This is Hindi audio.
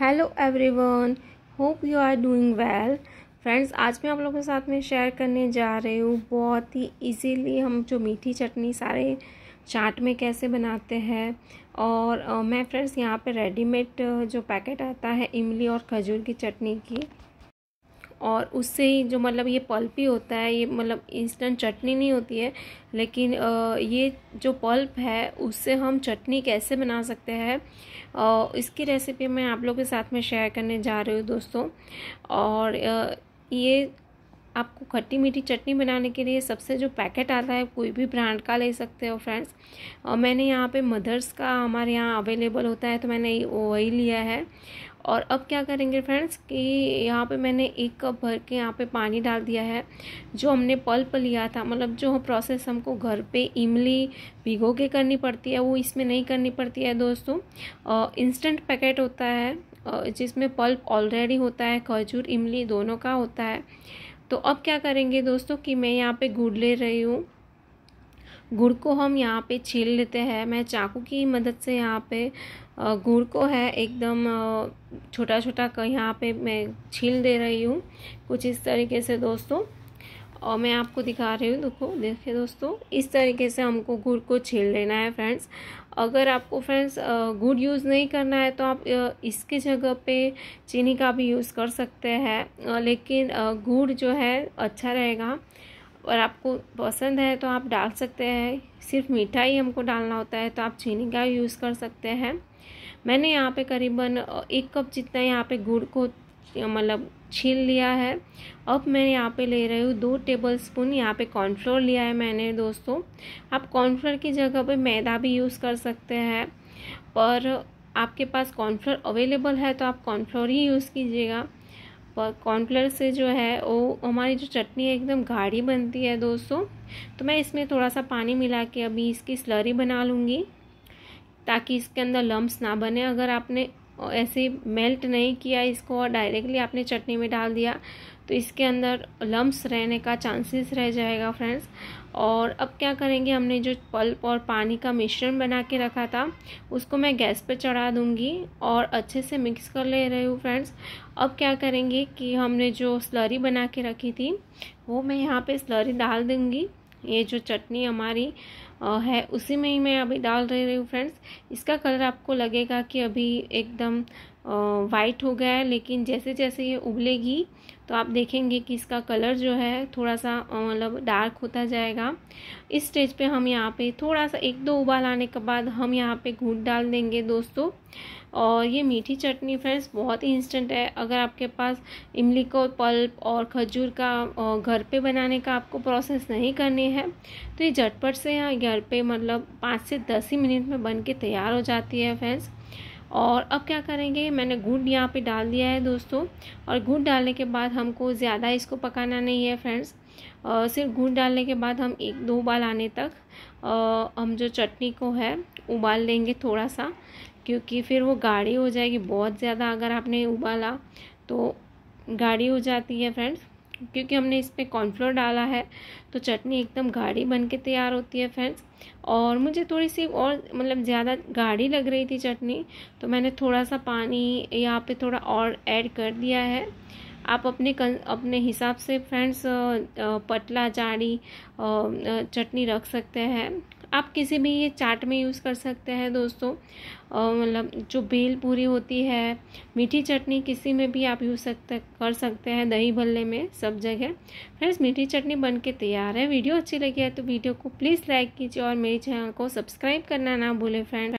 hello everyone hope you are doing well friends आज मैं आप लोगों के साथ में शेयर करने जा रही हूँ बहुत ही इजीली हम जो मीठी चटनी सारे चाट में कैसे बनाते हैं और मैं फ्रेंड्स यहाँ पे रेडीमेड जो पैकेट आता है इमली और खजूर की चटनी की और उससे ही जो मतलब ये पल्पी होता है ये मतलब इंस्टेंट चटनी नहीं होती है लेकिन ये जो पल्प है उससे हम चटनी कैसे बना सकते हैं इसकी रेसिपी मैं आप लोगों के साथ में शेयर करने जा रही हूँ दोस्तों और ये आपको खट्टी मीठी चटनी बनाने के लिए सबसे जो पैकेट आता है कोई भी ब्रांड का ले सकते हो फ्रेंड्स और मैंने यहाँ पे मदर्स का हमारे यहाँ अवेलेबल होता है तो मैंने वही लिया है और अब क्या करेंगे फ्रेंड्स कि यहाँ पे मैंने एक कप भर के यहाँ पे पानी डाल दिया है जो हमने पल्प लिया था मतलब जो प्रोसेस हमको घर पे इमली भिगो के करनी पड़ती है वो इसमें नहीं करनी पड़ती है दोस्तों इंस्टेंट पैकेट होता है जिसमें पल्प ऑलरेडी होता है खजूर इमली दोनों का होता है तो अब क्या करेंगे दोस्तों कि मैं यहाँ पे गुड़ ले रही हूँ गुड़ को हम यहाँ पे छील लेते हैं मैं चाकू की मदद से यहाँ पे गुड़ को है एकदम छोटा छोटा यहाँ पे मैं छील दे रही हूँ कुछ इस तरीके से दोस्तों और मैं आपको दिखा रही हूँ देखो देखिए दोस्तों इस तरीके से हमको गुड़ को छील लेना है फ्रेंड्स अगर आपको फ्रेंड्स गुड़ यूज़ नहीं करना है तो आप इसके जगह पे चीनी का भी यूज़ कर सकते हैं लेकिन गुड़ जो है अच्छा रहेगा और आपको पसंद है तो आप डाल सकते हैं सिर्फ मीठा ही हमको डालना होता है तो आप चीनी का यूज़ कर सकते हैं मैंने यहाँ पे करीबन एक कप जितना यहाँ पे गुड़ को मतलब छील लिया है अब मैं यहाँ पे ले रही हूँ दो टेबल स्पून यहाँ पे कॉर्नफ्लोर लिया है मैंने दोस्तों आप कॉर्नफ्लोर की जगह पे मैदा भी यूज़ कर सकते हैं पर आपके पास कॉर्नफ्लोर अवेलेबल है तो आप कॉर्नफ्लोर ही यूज़ कीजिएगा कॉर्नफ्लर से जो है वो हमारी जो चटनी है एकदम गाढ़ी बनती है दोस्तों तो मैं इसमें थोड़ा सा पानी मिला के अभी इसकी स्लरी बना लूँगी ताकि इसके अंदर लम्ब्स ना बने अगर आपने और ऐसे मेल्ट नहीं किया इसको और डायरेक्टली आपने चटनी में डाल दिया तो इसके अंदर लम्ब्स रहने का चांसेस रह जाएगा फ्रेंड्स और अब क्या करेंगे हमने जो पल्प और पानी का मिश्रण बना के रखा था उसको मैं गैस पर चढ़ा दूँगी और अच्छे से मिक्स कर ले रही हूँ फ्रेंड्स अब क्या करेंगे कि हमने जो स्लरी बना के रखी थी वो मैं यहाँ पे स्लरी डाल दूँगी ये जो चटनी हमारी है उसी में ही मैं अभी डाल रही हूँ फ्रेंड्स इसका कलर आपको लगेगा कि अभी एकदम वाइट हो गया है लेकिन जैसे जैसे ये उबलेगी तो आप देखेंगे कि इसका कलर जो है थोड़ा सा मतलब डार्क होता जाएगा इस स्टेज पे हम यहाँ पे थोड़ा सा एक दो उबाल आने के बाद हम यहाँ पे घूट डाल देंगे दोस्तों और ये मीठी चटनी फ्रेंड्स बहुत ही इंस्टेंट है अगर आपके पास इमली को पल्प और खजूर का घर पे बनाने का आपको प्रोसेस नहीं करनी है तो ये झटपट से यहाँ घर पे मतलब पाँच से दस ही मिनट में बन के तैयार हो जाती है फ्रेंड्स और अब क्या करेंगे मैंने गुड़ यहाँ पे डाल दिया है दोस्तों और गुड़ डालने के बाद हमको ज़्यादा इसको पकाना नहीं है फ्रेंड्स सिर्फ गुड़ डालने के बाद हम एक दो उबाल आने तक आ, हम जो चटनी को है उबाल लेंगे थोड़ा सा क्योंकि फिर वो गाढ़ी हो जाएगी बहुत ज़्यादा अगर आपने उबाला तो गाढ़ी हो जाती है फ्रेंड्स क्योंकि हमने इसमें कॉर्नफ्लोर डाला है तो चटनी एकदम गाढ़ी बन के तैयार होती है फ्रेंड्स और मुझे थोड़ी सी और मतलब ज़्यादा गाढ़ी लग रही थी चटनी तो मैंने थोड़ा सा पानी यहाँ पे थोड़ा और ऐड कर दिया है आप अपने कन, अपने हिसाब से फ्रेंड्स पतला जाड़ी चटनी रख सकते हैं आप किसी भी ये चाट में यूज़ कर सकते हैं दोस्तों मतलब जो बेल पूरी होती है मीठी चटनी किसी में भी आप यूज़ सकते कर सकते हैं दही भल्ले में सब जगह फ्रेंड्स मीठी चटनी बन के तैयार है वीडियो अच्छी लगी है तो वीडियो को प्लीज़ लाइक कीजिए और मेरे चैनल को सब्सक्राइब करना ना भूलें फ्रेंड